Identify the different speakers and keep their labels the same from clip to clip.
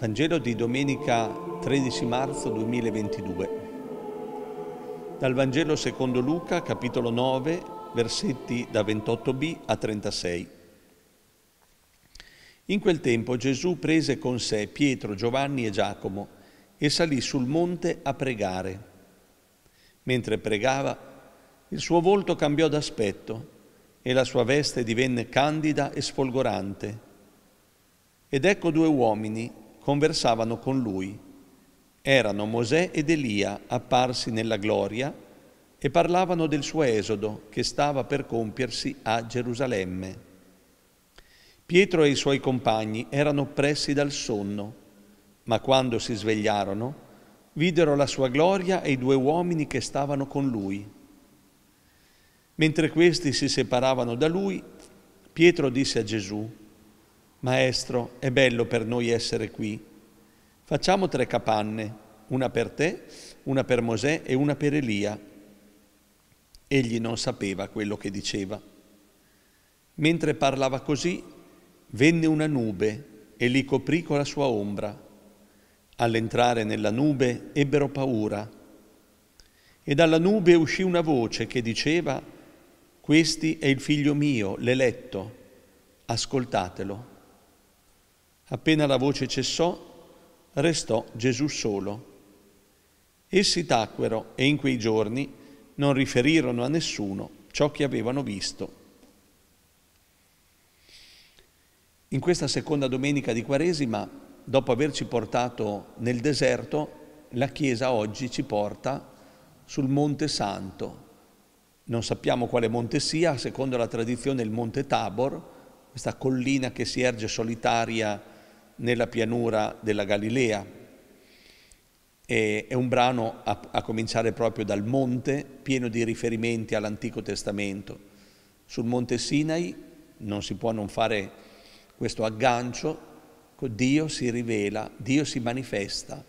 Speaker 1: Vangelo di domenica 13 marzo 2022. Dal Vangelo secondo Luca, capitolo 9, versetti da 28b a 36. In quel tempo Gesù prese con sé Pietro, Giovanni e Giacomo e salì sul monte a pregare. Mentre pregava, il suo volto cambiò d'aspetto e la sua veste divenne candida e sfolgorante. Ed ecco due uomini conversavano con lui. Erano Mosè ed Elia apparsi nella gloria e parlavano del suo esodo che stava per compiersi a Gerusalemme. Pietro e i suoi compagni erano oppressi dal sonno, ma quando si svegliarono, videro la sua gloria e i due uomini che stavano con lui. Mentre questi si separavano da lui, Pietro disse a Gesù, Maestro, è bello per noi essere qui Facciamo tre capanne, una per te, una per Mosè e una per Elia. Egli non sapeva quello che diceva. Mentre parlava così, venne una nube e li coprì con la sua ombra. All'entrare nella nube ebbero paura. E dalla nube uscì una voce che diceva, Questi è il figlio mio, l'eletto, ascoltatelo. Appena la voce cessò, restò Gesù solo. Essi tacquero e in quei giorni non riferirono a nessuno ciò che avevano visto. In questa seconda domenica di Quaresima, dopo averci portato nel deserto, la Chiesa oggi ci porta sul Monte Santo. Non sappiamo quale monte sia, secondo la tradizione il Monte Tabor, questa collina che si erge solitaria nella pianura della Galilea. E è un brano a, a cominciare proprio dal monte, pieno di riferimenti all'Antico Testamento. Sul monte Sinai non si può non fare questo aggancio, Dio si rivela, Dio si manifesta.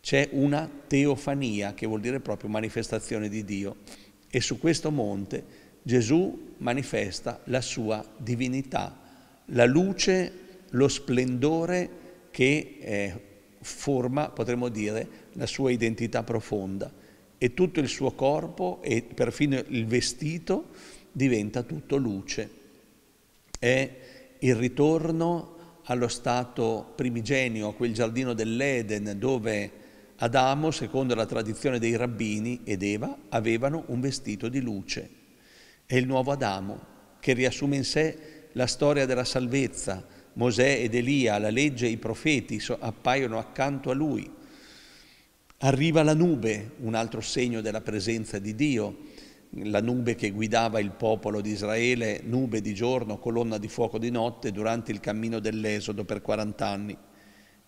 Speaker 1: C'è una teofania che vuol dire proprio manifestazione di Dio e su questo monte Gesù manifesta la sua divinità, la luce lo splendore che eh, forma, potremmo dire, la sua identità profonda e tutto il suo corpo e perfino il vestito diventa tutto luce. È il ritorno allo stato primigenio, a quel giardino dell'Eden dove Adamo, secondo la tradizione dei rabbini, ed Eva avevano un vestito di luce. È il nuovo Adamo che riassume in sé la storia della salvezza, Mosè ed Elia, la legge e i profeti appaiono accanto a lui. Arriva la nube, un altro segno della presenza di Dio, la nube che guidava il popolo di Israele, nube di giorno, colonna di fuoco di notte durante il cammino dell'Esodo per 40 anni.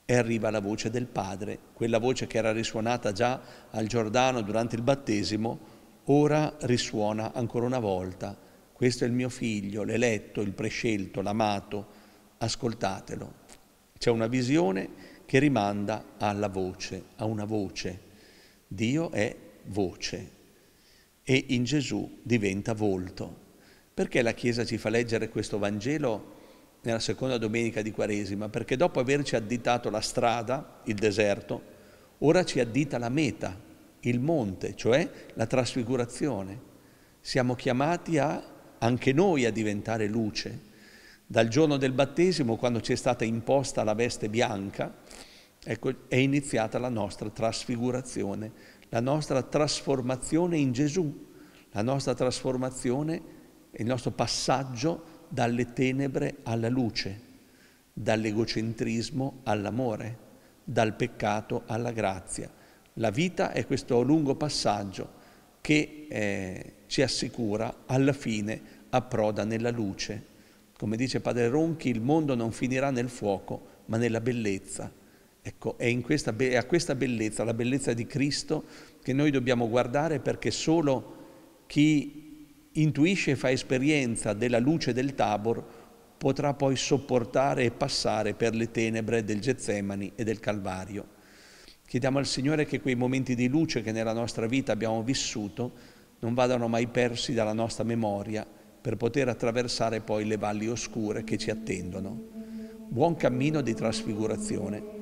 Speaker 1: E arriva la voce del Padre, quella voce che era risuonata già al Giordano durante il battesimo, ora risuona ancora una volta. Questo è il mio figlio, l'eletto, il prescelto, l'amato ascoltatelo. C'è una visione che rimanda alla voce, a una voce. Dio è voce e in Gesù diventa volto. Perché la Chiesa ci fa leggere questo Vangelo nella seconda domenica di Quaresima? Perché dopo averci additato la strada, il deserto, ora ci addita la meta, il monte, cioè la trasfigurazione. Siamo chiamati a, anche noi a diventare luce dal giorno del battesimo, quando ci è stata imposta la veste bianca, ecco, è iniziata la nostra trasfigurazione, la nostra trasformazione in Gesù, la nostra trasformazione il nostro passaggio dalle tenebre alla luce, dall'egocentrismo all'amore, dal peccato alla grazia. La vita è questo lungo passaggio che eh, ci assicura alla fine approda nella luce. Come dice padre Ronchi, il mondo non finirà nel fuoco, ma nella bellezza. Ecco, è, questa, è a questa bellezza, la bellezza di Cristo, che noi dobbiamo guardare perché solo chi intuisce e fa esperienza della luce del Tabor potrà poi sopportare e passare per le tenebre del Getsemani e del Calvario. Chiediamo al Signore che quei momenti di luce che nella nostra vita abbiamo vissuto non vadano mai persi dalla nostra memoria, per poter attraversare poi le valli oscure che ci attendono. Buon cammino di trasfigurazione.